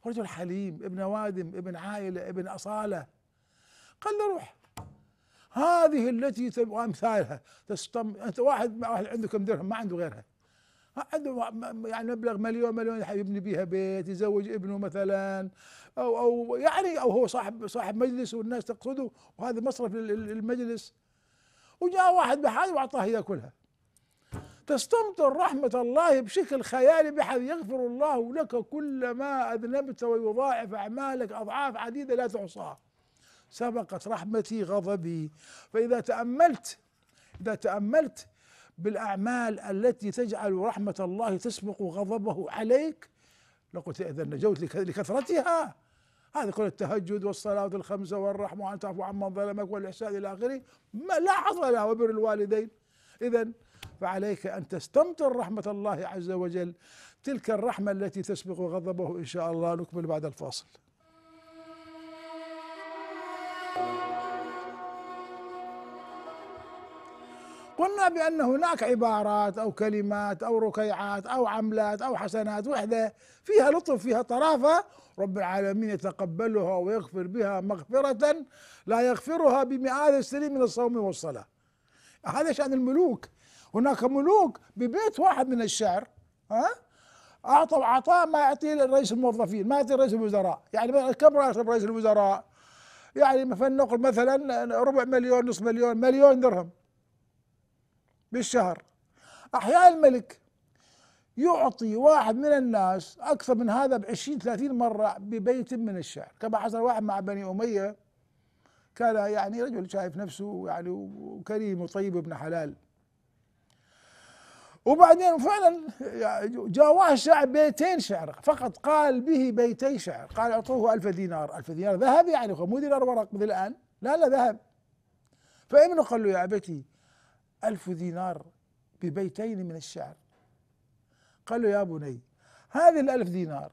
رجل حليم ابن وادم ابن عائلة ابن أصالة قال له روح هذه التي تبغى امثالها تستم انت واحد واحد عنده كم درهم ما عنده غيرها عنده يعني مبلغ مليون مليون يبني بها بيت يزوج ابنه مثلا او او يعني او هو صاحب صاحب مجلس والناس تقصده وهذا مصرف للمجلس وجاء واحد بحاجة وأعطاه ياكلها تستمطر رحمة الله بشكل خيالي بحيث يغفر الله لك كل ما أذنبت ويضاعف أعمالك أضعاف عديدة لا تحصاها سبقت رحمتي غضبي فإذا تأملت إذا تأملت بالأعمال التي تجعل رحمة الله تسبق غضبه عليك لقلت إذا نجوت لكثرتها هذا كل التهجد والصلاة الخمسة والرحمة وأن تعفو عمن ظلمك والإحسان إلى آخره ما لا حصل لها وبر الوالدين إذا فعليك أن تستمطر رحمة الله عز وجل تلك الرحمة التي تسبق غضبه إن شاء الله نكمل بعد الفاصل قلنا بأن هناك عبارات أو كلمات أو ركيعات أو عملات أو حسنات وحدة فيها لطف فيها طرافة رب العالمين يتقبلها ويغفر بها مغفرة لا يغفرها بمئات السنين من الصوم والصلاة هذا شأن الملوك هناك ملوك ببيت واحد من الشعر ها أعطوا عطاء ما يعطيه رئيس الموظفين ما يعطيه رئيس الوزراء يعني كم راتب رئيس الوزراء يعني فلنقل مثلا ربع مليون نصف مليون مليون درهم بالشهر أحياء الملك يعطي واحد من الناس أكثر من هذا بعشرين ثلاثين مرة ببيت من الشعر كما حصل واحد مع بني أمية كان يعني رجل شايف نفسه يعني وكريم وطيب ابن حلال وبعدين فعلا جاء شاعر بيتين شعر فقط قال به بيتي شعر قال اعطوه ألف دينار ألف دينار ذهب يعني مو دينار ورق مثل الآن لا لا ذهب فابنه قال له يا أبتي ألف دينار ببيتين من الشعر قال له يا بني هذه الألف دينار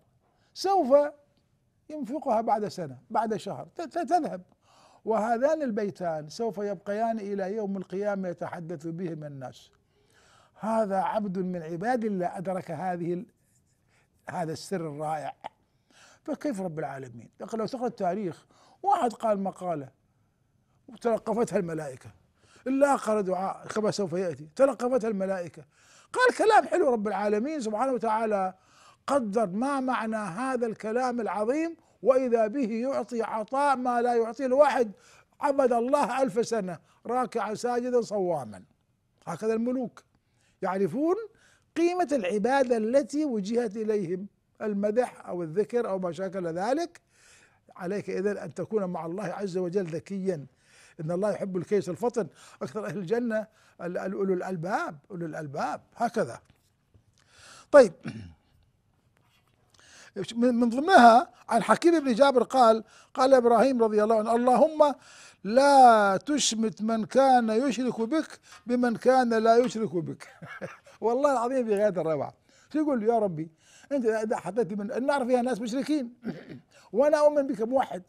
سوف ينفقها بعد سنة بعد شهر تذهب وهذان البيتان سوف يبقيان إلى يوم القيامة يتحدث بهما الناس هذا عبد من عباد الله أدرك هذه هذا السر الرائع فكيف رب العالمين لو تقرأ التاريخ واحد قال مقالة وتلقفتها الملائكة الا قال دعاء كما سوف يأتي تلقفتها الملائكة قال كلام حلو رب العالمين سبحانه وتعالى قدر ما معنى هذا الكلام العظيم وإذا به يعطي عطاء ما لا يعطيه الواحد عبد الله ألف سنة راكعا ساجدا صواما هكذا الملوك يعرفون قيمة العبادة التي وجهت إليهم المدح أو الذكر أو ما شاكل ذلك عليك إذا أن تكون مع الله عز وجل ذكيا ان الله يحب الكيس الفطن اكثر اهل الجنه اولو الالباب اولو الالباب هكذا طيب من ضمنها عن حكيم بن جابر قال قال ابراهيم رضي الله عنه اللهم لا تشمت من كان يشرك بك بمن كان لا يشرك بك والله العظيم في غايه الروعه شو يقول يا ربي انت اذا حطيت من النار فيها ناس مشركين وانا اؤمن بك موحد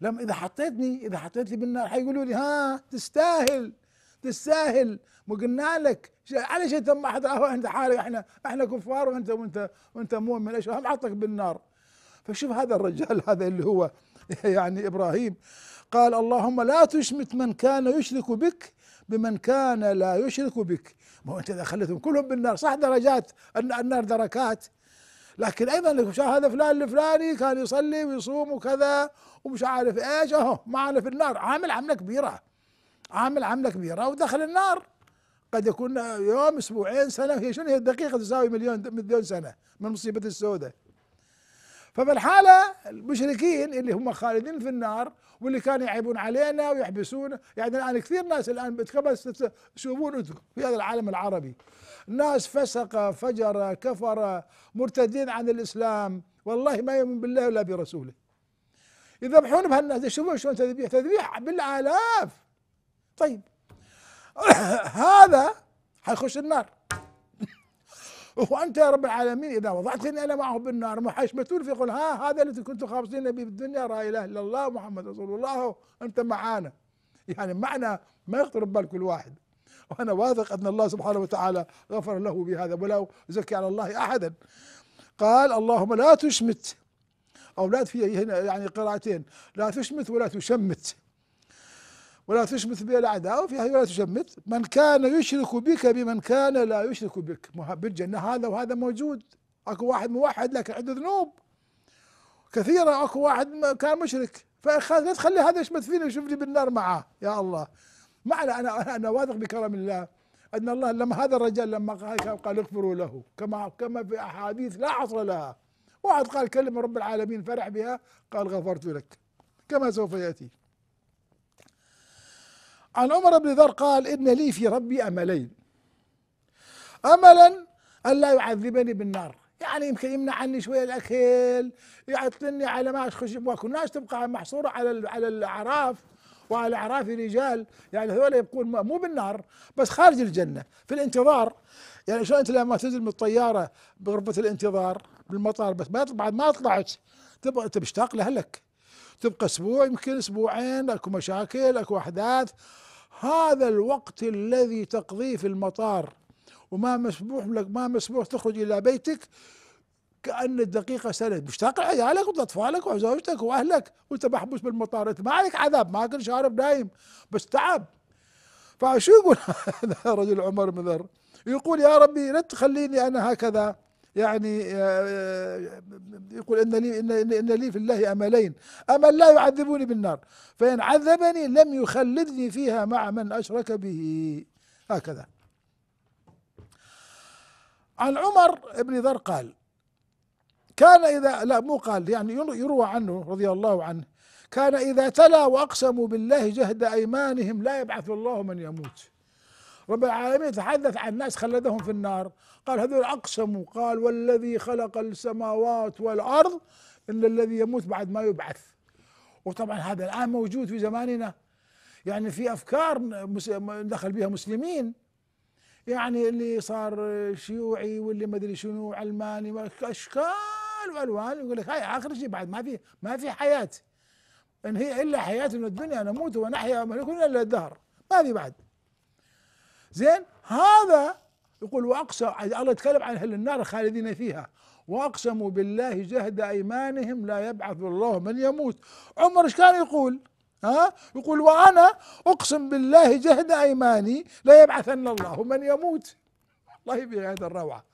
لما اذا حطيتني اذا حطيتني بالنار حيقولوا لي ها تستاهل تستاهل ما قلنا لك على شيء تم احد انت حالك احنا احنا كفار وانت وانت وانت مؤمن ايش هم حطك بالنار فشوف هذا الرجال هذا اللي هو يعني ابراهيم قال اللهم لا تشمت من كان يشرك بك بمن كان لا يشرك بك ما هو انت اذا خليتهم كلهم بالنار صح درجات النار دركات لكن ايضا هذا فلان الفلاني كان يصلي ويصوم وكذا ومش عارف ايش اهو معنا في النار عامل عمله كبيره عامل عمله كبيره ودخل النار قد يكون يوم اسبوعين سنه هي شنو هي الدقيقه تساوي مليون مليون سنه من مصيبه السوداء ففي الحالة المشركين اللي هم خالدين في النار واللي كانوا يعيبون علينا ويحبسون يعني الآن كثير ناس الآن بتكبس تشوفون في هذا العالم العربي ناس فسق فجر كفر مرتدين عن الإسلام والله ما يؤمن بالله ولا برسوله يذبحون بهالناس يشوفون شلون تذبيح تذبيح بالآلاف طيب هذا حيخش النار وأنت يا رب العالمين إذا وضعتني أنا معه بالنار محشبتون في قل ها هذا الذي كنت خابصين به في الدنيا لا إله إلا الله محمد رسول الله أنت معانا يعني معنى ما يخطر ببال كل واحد وأنا واثق أن الله سبحانه وتعالى غفر له بهذا ولا أزكي على الله أحدا قال اللهم لا تشمت أو لا في هنا يعني قراءتين لا تشمت ولا تشمت ولا تشمت بي الأعداء وفي ولا تشمت من كان يشرك بك بمن كان لا يشرك بك بالجنة هذا وهذا موجود أكو واحد موحد لكن عنده ذنوب كثيرة أكو واحد كان مشرك لا تخلي هذا يشمت فينا ويشوفني بالنار معاه يا الله معنى أنا أنا واثق بكرم الله أن الله لما هذا الرجل لما قال, قال اغفروا له كما كما في أحاديث لا حصر لها واحد قال كلمة رب العالمين فرح بها قال غفرت لك كما سوف يأتي عن عمر بن ذر قال إن لي في ربي أملين أملا ألا يعذبني بالنار يعني يمكن يمنع عني شويه الاكل يعطلني على ما اخش واكل الناس تبقى محصوره على على الاعراف وعلى اعراف الرجال يعني هذول يبقون مو بالنار بس خارج الجنه في الانتظار يعني شلون انت لما تنزل من الطياره بغرفه الانتظار بالمطار بس ما بعد ما طلعت تبقى انت مشتاق لاهلك تبقى اسبوع يمكن اسبوعين اكو مشاكل اكو احداث هذا الوقت الذي تقضيه في المطار وما مسموح لك ما مسموح تخرج الى بيتك كأن الدقيقة سنة مشتاق لعيالك وأطفالك وزوجتك وأهلك وأنت محبوس بالمطار أنت ما عليك عذاب ما كل شارب نايم بس تعب فشو يقول هذا رجل عمر بن ذر يقول يا ربي لا تخليني أنا هكذا يعني آه، آه، يقول إن لي, إن, لي في الله أملين أمل لا يعذبني بالنار فإن عذبني لم يخلدني فيها مع من أشرك به هكذا عن عمر بن ذر قال كان إذا لا مو قال يعني يروى عنه رضي الله عنه كان إذا تلا وأقسموا بالله جهد أيمانهم لا يبعث الله من يموت رب العالمين تحدث عن ناس خلدهم في النار قال هذول أقسموا قال والذي خلق السماوات والأرض إن الذي يموت بعد ما يبعث وطبعا هذا الآن موجود في زماننا يعني في أفكار دخل بها مسلمين يعني اللي صار شيوعي واللي ما ادري شنو علماني اشكال والوان يقول لك هاي اخر شيء بعد ما في ما في حياه ان هي الا حياتنا الدنيا نموت ونحيا وما نكون الا الدهر ما في بعد زين هذا يقول واقسم الله يتكلم عن اهل النار خالدين فيها واقسموا بالله جهد ايمانهم لا يبعث الله من يموت عمر ايش كان يقول؟ ها يقول وانا اقسم بالله جهد ايماني لا يبعثن الله من يموت الله والله بغايه الروعه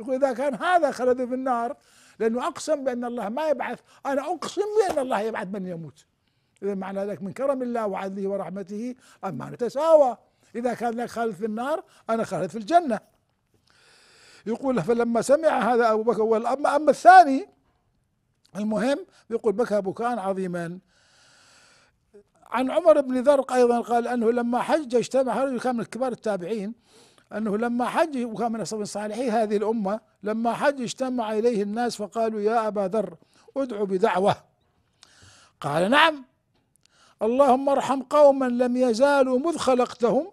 يقول اذا كان هذا خلد في النار لانه اقسم بان الله ما يبعث انا اقسم بان الله يبعث من يموت اذا معنى ذلك من كرم الله وعدله ورحمته اما نتساوى إذا كان لك خالد في النار أنا خالد في الجنة يقول فلما سمع هذا أبو بكر والأما أما الثاني المهم يقول بكى بكاء عظيما عن عمر بن ذرق أيضا قال أنه لما حج اجتمع رجل كان من كبار التابعين أنه لما حج وكان من أصحاب صالحي هذه الأمة لما حج اجتمع إليه الناس فقالوا يا أبا ذر ادعو بدعوة قال نعم اللهم ارحم قوما لم يزالوا مذ خلقتهم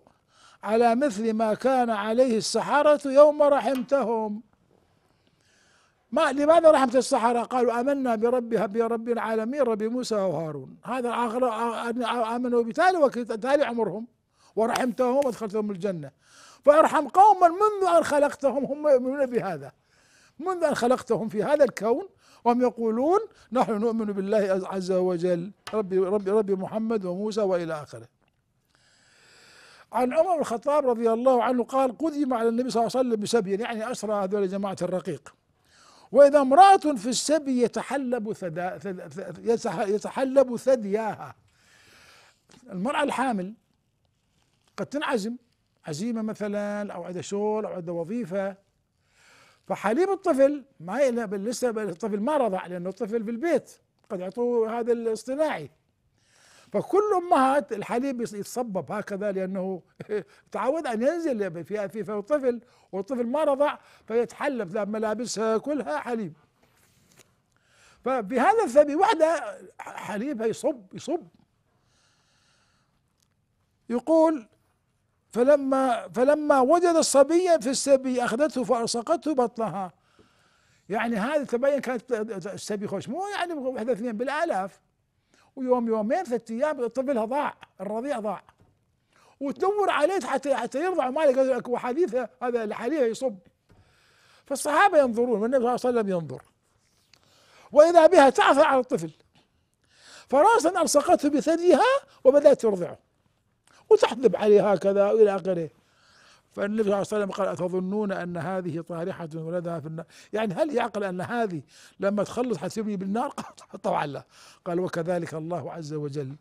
على مثل ما كان عليه السحرة يوم رحمتهم ما لماذا رحمت السحرة قالوا آمنا بربها برب العالمين رب موسى وهارون هذا آخر آمنوا بتالي وتالي عمرهم ورحمتهم وادخلتهم الجنة فارحم قوما منذ أن خلقتهم هم يؤمنون بهذا منذ أن خلقتهم في هذا الكون وهم يقولون نحن نؤمن بالله عز وجل ربي ربي ربي محمد وموسى وإلى آخره عن عمر بن الخطاب رضي الله عنه قال قدم على النبي صلى الله عليه وسلم بسبي يعني أسرى هذول جماعة الرقيق وإذا امرأة في السبي يتحلب ثدا يتحلب ثدياها المرأة الحامل قد تنعزم عزيمة مثلا أو عندها شغل أو عندها وظيفة فحليب الطفل ما لسه الطفل ما رضع لأنه الطفل في البيت قد يعطوه هذا الاصطناعي فكل امهات الحليب يتصبب هكذا لانه تعود ان ينزل في في طفل الطفل والطفل ما رضع فيتحلب ملابسها كلها حليب فبهذا الثدي وحده حليبها يصب يصب يقول فلما فلما وجد الصبي في السبي اخذته فالصقته بطنها يعني هذا تبين كانت السبي خوش مو يعني واحده اثنين بالالاف ويوم يومين ثلاث ايام طفلها ضاع الرضيع ضاع وتدور عليه حتى حتى يرضع مالك حديث هذا الحليب يصب فالصحابه ينظرون والنبي صلى الله عليه وسلم ينظر واذا بها تعثر على الطفل فراسا الصقته بثديها وبدات ترضعه وتحذب عليه هكذا والى اخره فالنبي صلى الله عليه وسلم قال أتظنون أن هذه طارحة ولدها في النار يعني هل يعقل أن هذه لما تخلص حتبني بالنار قال طبعا لا قال وكذلك الله عز وجل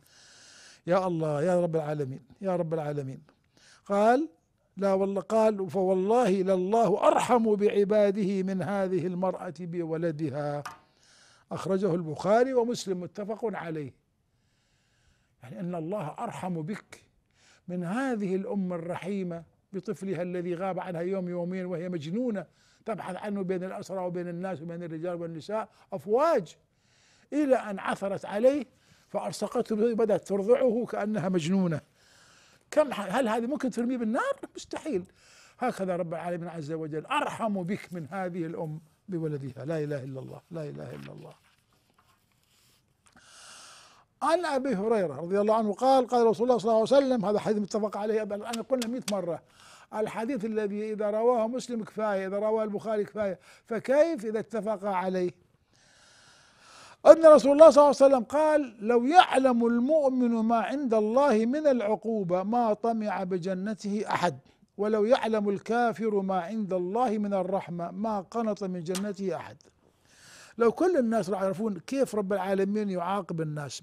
يا الله يا رب العالمين يا رب العالمين قال لا والله قال فوالله لله أرحم بعباده من هذه المرأة بولدها أخرجه البخاري ومسلم متفق عليه يعني أن الله أرحم بك من هذه الأم الرحيمة بطفلها الذي غاب عنها يوم يومين وهي مجنونة تبحث عنه بين الأسرى وبين الناس وبين الرجال والنساء أفواج إلى أن عثرت عليه فأرسقته بدأت ترضعه كأنها مجنونة كم هل هذه ممكن ترميه بالنار؟ مستحيل هكذا رب العالمين عز وجل أرحم بك من هذه الأم بولدها لا إله إلا الله لا إله إلا الله عن ابي هريره رضي الله عنه قال قال رسول الله صلى الله عليه وسلم هذا حديث متفق عليه انا قلنا 100 مره الحديث الذي اذا رواه مسلم كفايه اذا رواه البخاري كفايه فكيف اذا اتفقا عليه ان رسول الله صلى الله عليه وسلم قال لو يعلم المؤمن ما عند الله من العقوبه ما طمع بجنته احد ولو يعلم الكافر ما عند الله من الرحمه ما قنط من جنته احد لو كل الناس يعرفون كيف رب العالمين يعاقب الناس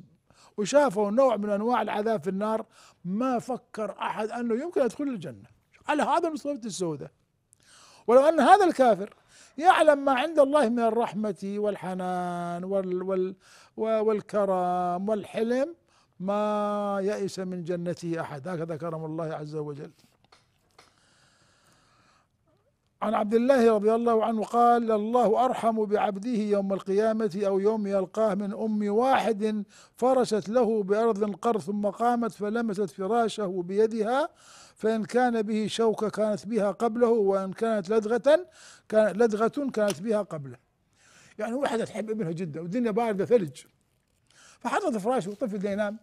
وشافوا نوع من انواع العذاب في النار ما فكر احد انه يمكن يدخل الجنه على هذا المصيبه السوداء ولو ان هذا الكافر يعلم ما عند الله من الرحمه والحنان وال وال والكرم والحلم ما يئس من جنته احد هكذا كرم الله عز وجل عن عبد الله رضي الله عنه قال الله أرحم بعبده يوم القيامة أو يوم يلقاه من أم واحد فرشت له بأرض قر ثم قامت فلمست فراشه بيدها فإن كان به شوكة كانت بها قبله وإن كانت لدغة كانت لدغة كانت بها قبله يعني واحدة تحب ابنها جدا والدنيا باردة ثلج فحطت فراشه وطفل ينام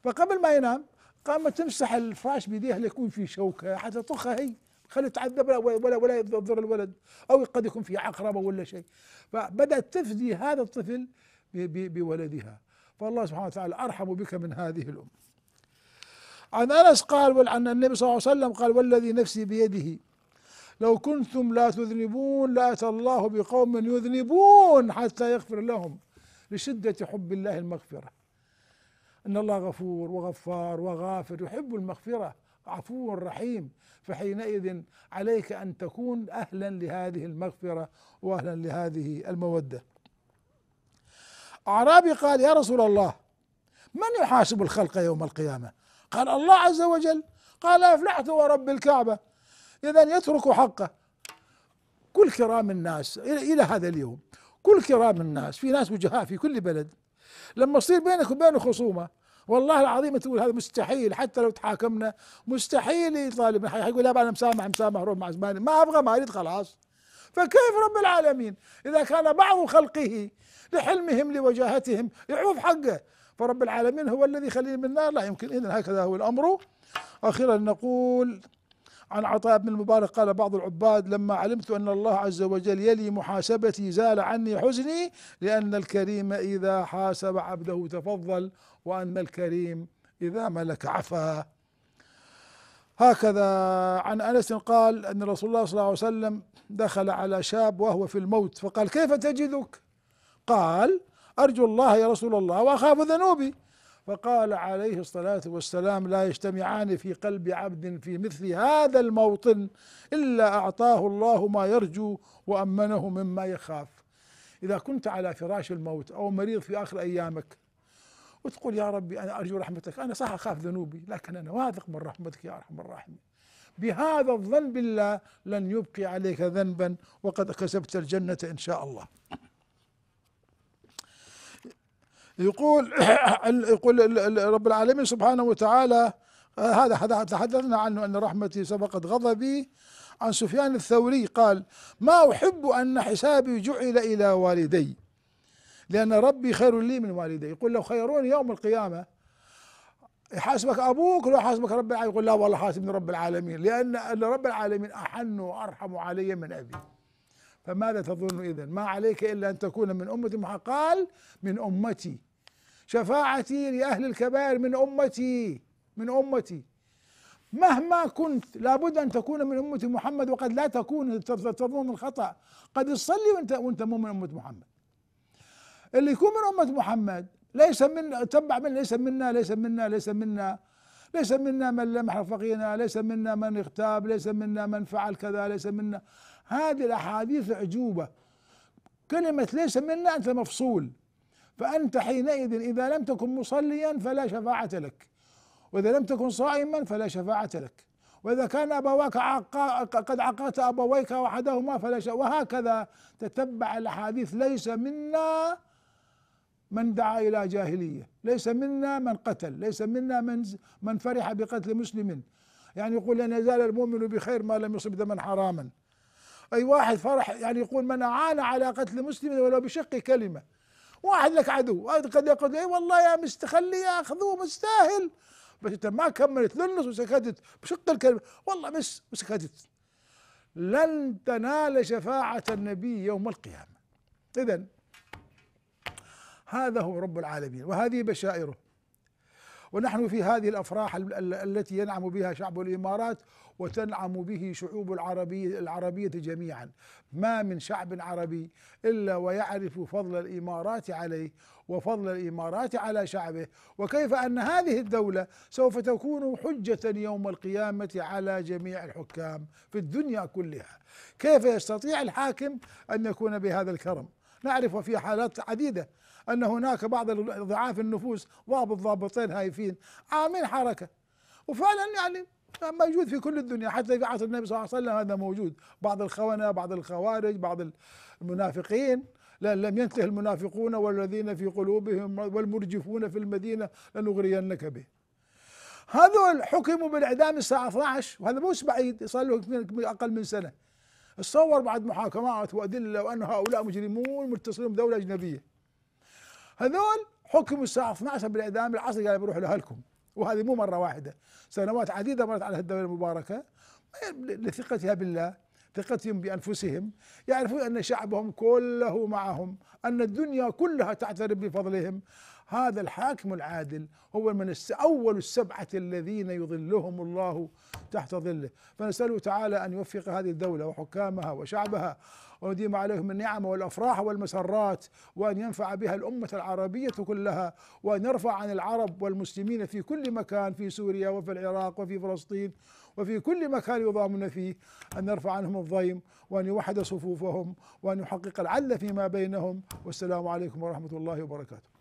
فقبل ما ينام قامت تمسح الفراش بيديها ليكون فيه شوكة حتى طخها هي خليه يتعذب ولا ولا يضر الولد او قد يكون في عقربه ولا شيء فبدات تفدي هذا الطفل بولدها فالله سبحانه وتعالى ارحم بك من هذه الام عن انس قال عن النبي صلى الله عليه وسلم قال والذي نفسي بيده لو كنتم لا تذنبون لاتى الله بقوم يذنبون حتى يغفر لهم لشده حب الله المغفره ان الله غفور وغفار وغافر يحب المغفره عفو رحيم فحينئذ عليك ان تكون اهلا لهذه المغفره واهلا لهذه الموده. اعرابي قال يا رسول الله من يحاسب الخلق يوم القيامه؟ قال الله عز وجل قال افلحت ورب الكعبه اذا يترك حقه كل كرام الناس الى هذا اليوم كل كرام الناس في ناس وجهاء في كل بلد لما يصير بينك وبينه خصومه والله العظيم تقول هذا مستحيل حتى لو تحاكمنا مستحيل يطالبنا يقول لا انا مسامح مسامح روح مع زماني ما ابغى ما اريد خلاص فكيف رب العالمين اذا كان بعض خلقه لحلمهم لوجاهتهم يعوف حقه فرب العالمين هو الذي يخليه من النار لا يمكن اذا هكذا هو الامر اخيرا نقول عن عطاء بن المبارك قال بعض العباد لما علمت أن الله عز وجل يلي محاسبتي زال عني حزني لأن الكريم إذا حاسب عبده تفضل وأن الكريم إذا ملك عفا هكذا عن أنس قال أن رسول الله صلى الله عليه وسلم دخل على شاب وهو في الموت فقال كيف تجدك قال أرجو الله يا رسول الله وأخاف ذنوبي فقال عليه الصلاة والسلام لا يجتمعان في قلب عبد في مثل هذا الموطن إلا أعطاه الله ما يرجو وأمنه مما يخاف إذا كنت على فراش الموت أو مريض في آخر أيامك وتقول يا ربي أنا أرجو رحمتك أنا صح أخاف ذنوبي لكن أنا واثق من رحمتك يا أرحم الراحمين بهذا الظن بالله لن يبقي عليك ذنبا وقد كسبت الجنة إن شاء الله يقول يقول رب العالمين سبحانه وتعالى آه، هذا هذا تحدثنا عنه أن رحمتي سبقت غضبي عن سفيان الثوري قال ما أحب أن حسابي جعل إلى والدي لأن ربي خير لي من والدي يقول لو خيروني يوم القيامة يحاسبك أبوك لو حاسبك رب العالمين يقول لا والله حاسبني رب العالمين لأن رب العالمين أحن وأرحم علي من أبي فماذا تظن إذا ما عليك إلا أن تكون من أمة محمد قال من أمتي شفاعتي لأهل الكبائر من أمتي من أمتي مهما كنت لابد أن تكون من أمة محمد وقد لا تكون تظن الخطأ قد تصلي وأنت وأنت مو من أمة محمد اللي يكون من أمة محمد ليس من تبع من ليس منا ليس منا ليس منا ليس منا من لم حرفقنا ليس منا من اغتاب ليس منا من فعل كذا ليس منا هذه الأحاديث عجوبة كلمة ليس منا أنت مفصول فأنت حينئذ إذا لم تكن مصليا فلا شفاعة لك وإذا لم تكن صائما فلا شفاعة لك وإذا كان أبواك عقا قد عقدت أبويك أحدهما فلا وهكذا تتبع الأحاديث ليس منا من دعا إلى جاهلية ليس منا من قتل ليس منا من, من فرح بقتل مسلم يعني يقول لن يزال المؤمن بخير ما لم يصب دما حراما أي واحد فرح يعني يقول من أعان على قتل مسلم ولو بشق كلمة واحد لك عدو قد يقول اي والله يا مستخلي ياخذوه اخذوه مستاهل بس انت ما كملت للنص وسكتت بشق الكلمه والله بس وسكتت لن تنال شفاعه النبي يوم القيامه اذا هذا هو رب العالمين وهذه بشائره ونحن في هذه الافراح التي ينعم بها شعب الامارات وتنعم به شعوب العربيه العربيه جميعا ما من شعب عربي الا ويعرف فضل الامارات عليه وفضل الامارات على شعبه وكيف ان هذه الدوله سوف تكون حجه يوم القيامه على جميع الحكام في الدنيا كلها كيف يستطيع الحاكم ان يكون بهذا الكرم نعرف في حالات عديده أن هناك بعض ضعاف النفوس ضابط ضابطين هايفين عاملين حركة وفعلا يعني موجود في كل الدنيا حتى في عصر النبي صلى الله عليه وسلم هذا موجود بعض الخونة بعض الخوارج بعض المنافقين لأن لم ينتهي المنافقون والذين في قلوبهم والمرجفون في المدينة لنغرينك به هذول حكموا بالإعدام الساعة 12 وهذا مش بعيد صار له أقل من سنة تصور بعد محاكمات وأدلة وأن هؤلاء مجرمون متصلون بدولة أجنبية هذول حكموا الساعه 12 بالاعدام العصر قال بروحوا لاهلكم وهذه مو مره واحده سنوات عديده مرت على الدوله المباركه لثقتها بالله ثقتهم بانفسهم يعرفون ان شعبهم كله معهم ان الدنيا كلها تعترف بفضلهم هذا الحاكم العادل هو من اول السبعه الذين يظلهم الله تحت ظله فنساله تعالى ان يوفق هذه الدوله وحكامها وشعبها ويديم عليهم النعم والأفراح والمسرات وأن ينفع بها الأمة العربية كلها وأن يرفع عن العرب والمسلمين في كل مكان في سوريا وفي العراق وفي فلسطين وفي كل مكان يضامون فيه أن نرفع عنهم الضيم وأن يوحد صفوفهم وأن يحقق العدل فيما بينهم والسلام عليكم ورحمة الله وبركاته